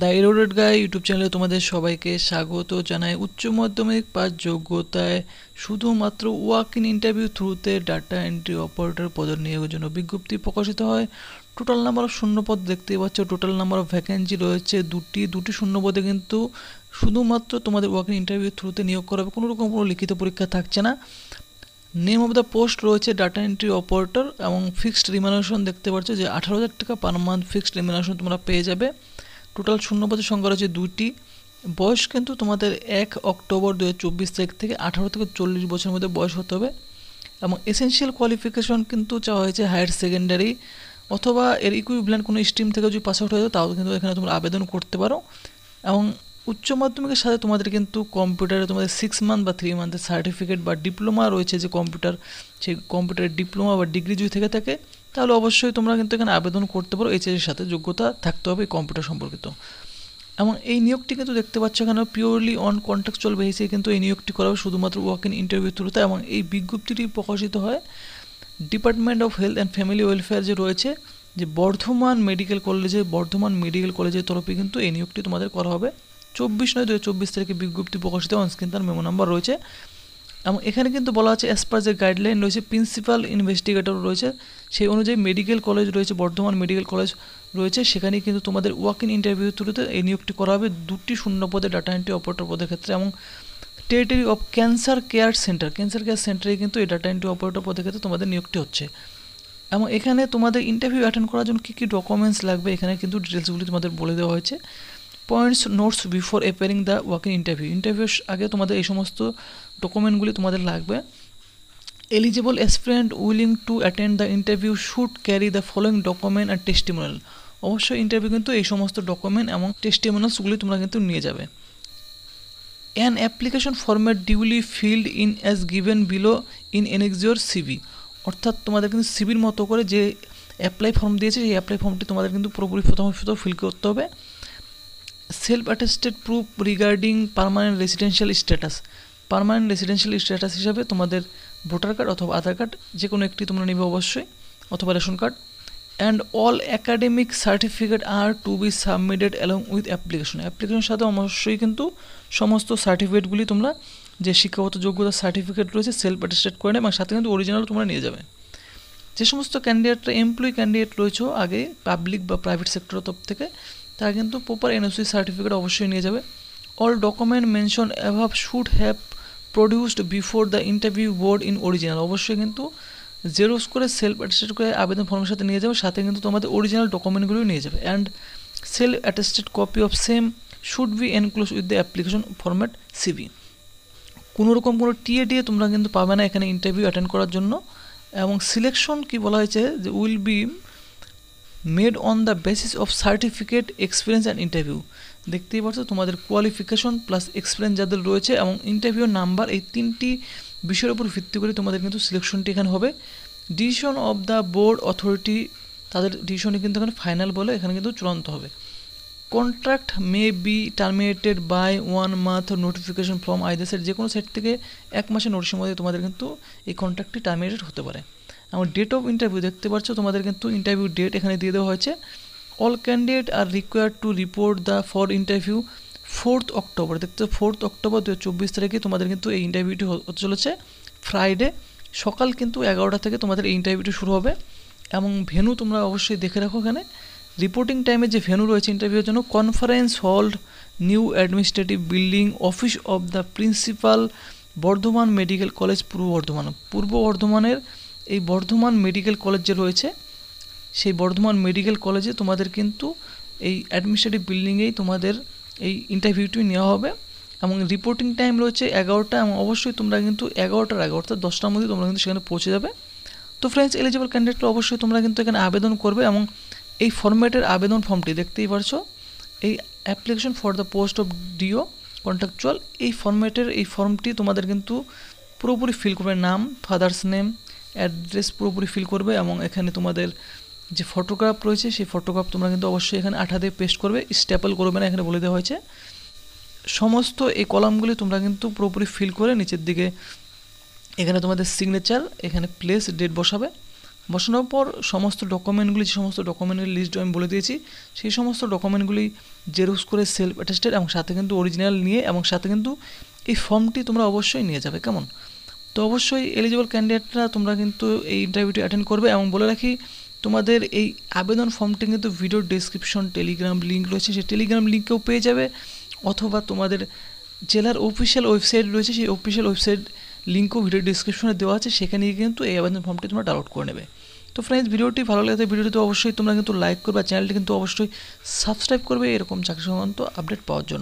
the এরোডেড guy YouTube চ্যানেলে তোমাদের সবাইকে স্বাগত জানাই উচ্চ মাধ্যমিক পাস যোগ্যতায় শুধুমাত্র ওয়াক ইন ইন্টারভিউ থ্রুতে ডাটা এন্ট্রি অপারেটর নিয়োগের জন্য বিজ্ঞপ্তি প্রকাশিত হয় টোটাল নাম্বার অফ শূন্যপদ দেখতে পাচ্ছ টোটাল নাম্বার অফ ভ্যাকেন্সি রয়েছে দুটি দুটি শূন্যপদে কিন্তু শুধুমাত্র তোমাদের ওয়াক ইন ইন্টারভিউ থ্রুতে নিয়োগ করা হবে কোনো রকম কোনো লিখিত পরীক্ষা থাকছে না নেম অফ দ্য পোস্ট রয়েছে ডাটা এন্ট্রি অপারেটর এবং ফিক্সড রিমানেশন দেখতে পাচ্ছ যে আঠারো হাজার টাকা পার মান্থ ফিক্সড রিমানেশন তোমরা পেয়ে যাবে টোটাল শূন্যপদের সংখ্যা রয়েছে দুইটি বয়স কিন্তু তোমাদের এক অক্টোবর দু তারিখ থেকে আঠারো থেকে চল্লিশ বছরের মধ্যে বয়স হতে হবে এবং এসেনশিয়াল কোয়ালিফিকেশন কিন্তু চাওয়া হয়েছে হায়ার সেকেন্ডারি অথবা এর ইকুইভ্যালেন্ট কোনো স্ট্রিম থেকে যদি পাস আউট হয়ে যাও তাও কিন্তু এখানে তোমরা আবেদন করতে পারো এবং উচ্চ মাধ্যমিকের সাথে তোমাদের কিন্তু কম্পিউটারে তোমাদের সিক্স মান্থ বা থ্রি মান্থের সার্টিফিকেট বা ডিপ্লোমা রয়েছে যে কম্পিউটার সেই কম্পিউটারের ডিপ্লোমা বা ডিগ্রি যদি থেকে থাকে তাহলে অবশ্যই তোমরা কিন্তু এখানে আবেদন করতে পারো এইচএসের সাথে যোগ্যতা থাকতে হবে কম্পিউটার সম্পর্কিত এবং এই নিয়োগটি কিন্তু দেখতে পাচ্ছ এখানে পিওরলি অন কন্ট্রাকচুয়াল বেসিসে কিন্তু এই নিয়োগটি করা হবে শুধুমাত্র ওয়াক ইন ইন্টারভিউ থ্রুতে এবং এই বিজ্ঞপ্তিটি প্রকাশিত হয় department of health and family welfare যে রয়েছে যে বর্ধমান মেডিকেল কলেজে বর্ধমান মেডিকেল কলেজের তরফে কিন্তু এই নিয়োগটি তোমাদের করা হবে চব্বিশ নয় দু চব্বিশ তারিখে বিজ্ঞপ্তি প্রকাশিত অনস্ক্রিন তার মেমো নাম্বার রয়েছে এবং এখানে কিন্তু বলা আছে অ্যাজ পার যে গাইডলাইন রয়েছে প্রিন্সিপাল ইনভেস্টিগেটর রয়েছে সেই অনুযায়ী মেডিকেল কলেজ রয়েছে বর্ধমান মেডিকেল কলেজ রয়েছে সেখানে কিন্তু তোমাদের ওয়াক ইন ইন্টারভিউ থ্রুতে এই নিয়োগটি করা হবে দুটি শূন্য পদে ডাটা এন্ট্রি অপারেটর পদের ক্ষেত্রে এবং territory of cancer care centre cancer care সেন্টারে কিন্তু এই ডাটা এন্ট্রি অপারেটর পদের ক্ষেত্রে তোমাদের নিয়োগটি হচ্ছে এবং এখানে তোমাদের ইন্টারভিউ অ্যাটেন্ড করার জন্য কী কী ডকুমেন্টস লাগবে এখানে কিন্তু ডিটেলসগুলি তোমাদের বলে দেওয়া হয়েছে points notes before appearing the walking interview ইন্টারভিউর আগে তোমাদের এই সমস্ত ডকুমেন্টগুলি তোমাদের লাগবে eligible aspirant willing to attend the interview should carry the following document and testimonial অবশ্যই ইন্টারভিউ কিন্তু এই সমস্ত ডকুমেন্ট এবং টেস্টিমোনালসগুলি তোমরা কিন্তু নিয়ে যাবে an application format duly filled in as given below in annexure CB অর্থাৎ তোমাদের কিন্তু সিবির মতো করে যে অ্যাপ্লাই ফর্ম দিয়েছে সেই অ্যাপ্লাই ফর্মটি তোমাদের কিন্তু পুরোপুরি প্রথম ফিল করতে হবে self attested proof regarding permanent residential status permanent residential status হিসাবে তোমাদের ভোটার কার্ড অথবা আধার কার্ড যে কোনো একটি তোমরা নেবে অবশ্যই অথবা ration card and all academic certificate are to be submitted along with application অ্যাপ্লিকেশনের সাথে অবশ্যই কিন্তু সমস্ত সার্টিফিকেটগুলি তোমরা যে শিক্ষাগত যোগ্যতা সার্টিফিকেট রয়েছে সেলফ অ্যাটেস্টেড করে নেবে এবং সাথে কিন্তু অরিজিনাল তোমরা নিয়ে যাবে যে সমস্ত ক্যান্ডিডেটরা এমপ্লয়ি ক্যান্ডিডেট রয়েছে আগে পাবলিক বা প্রাইভেট সেক্টর তরফ থেকে তারা কিন্তু প্রপার এনওসি সার্টিফিকেট অবশ্যই নিয়ে যাবে all document mentioned above should have produced before the interview board in original অবশ্যই কিন্তু জেরোস করে সেলফ অ্যাটেস্টেড করে আবেদন ফর্মের সাথে নিয়ে যাবে সাথে কিন্তু তোমাদের অরিজিনাল ডকুমেন্টগুলো নিয়ে যাবে and self attested copy of same should be enclose with the application format CV কোনো কোনো টিএ ডিএ তোমরা কিন্তু পাবে না এখানে ইন্টারভিউ অ্যাটেন্ড করার জন্য এবং সিলেকশন কি বলা হয়েছে যে will be made on the basis of certificate experience and interview দেখতেই পাচ্ছ তোমাদের কোয়ালিফিকেশন প্লাস এক্সপিরিয়েন্স যাদের রয়েছে এবং ইন্টারভিউ নাম্বার এই তিনটি বিষয়ের উপর ভিত্তি করে তোমাদের কিন্তু সিলেকশনটি এখানে হবে decision of the board authority তাদের ডিসিশনই কিন্তু এখানে ফাইনাল বলে এখানে কিন্তু চূড়ান্ত হবে contract may be terminated by one month notification from আইদেশের যে কোনো সেট থেকে এক মাসের নোটিশের মধ্যে তোমাদের কিন্তু এই কন্ট্রাক্টটি টার্মিনেটেড হতে পারে আমার ডেট অফ ইন্টারভিউ দেখতে পাচ্ছ তোমাদের কিন্তু ইন্টারভিউ ডেট এখানে দিয়ে দেওয়া হয়েছে all candidate are require to report the for interview fourth October দেখতে ফোর্থ অক্টোবর দু চব্বিশ তারিখে তোমাদের কিন্তু এই ইন্টারভিউটি হতে চলেছে ফ্রাইডে সকাল কিন্তু এগারোটা থেকে তোমাদের এই ইন্টারভিউটি শুরু হবে এবং ভেনু তোমরা অবশ্যই দেখে রাখো এখানে রিপোর্টিং টাইমে যে ভেনু রয়েছে ইন্টারভিউর জন্য conference hall new administrative building office of the principal Bardhaman medical college পূর্ব বর্ধমান পূর্ব বর্ধমানের এই বর্ধমান মেডিকেল কলেজ যে রয়েছে সেই বর্ধমান মেডিকেল কলেজে তোমাদের কিন্তু এই অ্যাডমিনিস্ট্রেটিভ বিল্ডিংয়েই তোমাদের এই ইন্টারভিউটি নেওয়া হবে এবং রিপোর্টিং টাইম রয়েছে এগারোটা এবং অবশ্যই তোমরা কিন্তু এগারোটার এগারোটা দশটার মধ্যে তোমরা কিন্তু সেখানে পৌঁছে যাবে তো ফ্রেন্ডস এলিজিবল ক্যান্ডিডেটরা অবশ্যই তোমরা কিন্তু এখানে আবেদন করবে এবং এই ফর্ম্যাটের আবেদন ফর্মটি দেখতেই পারছো এই application for the post of D O contractual এই ফর্ম্যাটের এই ফর্মটি তোমাদের কিন্তু পুরোপুরি ফিল করবে নাম ফাদার্স নেম অ্যাড্রেস পুরোপুরি ফিল করবে এবং এখানে তোমাদের যে ফটোগ্রাফ রয়েছে সেই ফটোগ্রাফ তোমরা কিন্তু অবশ্যই এখানে আঠা দিয়ে পেস্ট করবে স্ট্যাপল করবে না এখানে বলে দেওয়া হয়েছে সমস্ত এই কলামগুলি তোমরা কিন্তু পুরোপুরি ফিল করে নিচের দিকে এখানে তোমাদের সিগনেচার এখানে প্লেস ডেট বসাবে বসানোর পর সমস্ত ডকুমেন্টগুলি যে সমস্ত ডকুমেন্টের লিস্ট আমি বলে দিয়েছি সেই সমস্ত ডকুমেন্টগুলি জেরক্স করে সেলফ অ্যাটেস্টেড এবং সাথে কিন্তু অরিজিনাল নিয়ে এবং সাথে কিন্তু এই ফর্মটি তোমরা অবশ্যই নিয়ে যাবে কেমন তো অবশ্যই এলিজিবল ক্যান্ডিডেটরা তোমরা কিন্তু এই ইন্টারভিউটি অ্যাটেন্ড করবে এবং বলে রাখি তোমাদের এই আবেদন ফর্মটি কিন্তু ভিডিও ডিসক্রিপশন টেলিগ্রাম লিঙ্ক রয়েছে সেই টেলিগ্রাম লিঙ্কেও পেয়ে যাবে অথবা তোমাদের জেলার অফিসিয়াল ওয়েবসাইট রয়েছে সেই অফিসিয়াল ওয়েবসাইট লিঙ্কও ভিডিও ডিসক্রিপশনে দেওয়া আছে সেখানে গিয়ে কিন্তু এই আবেদন ফর্মটি তোমরা ডাউনলোড করে নেবে তো ফ্রেন্ডস ভিডিওটি ভালো লাগে ভিডিওটি তো অবশ্যই তোমরা কিন্তু লাইক করবে চ্যানেলটি কিন্তু অবশ্যই সাবস্ক্রাইব করবে এরকম চাকরি সংক্রান্ত আপডেট পাওয়ার জন্য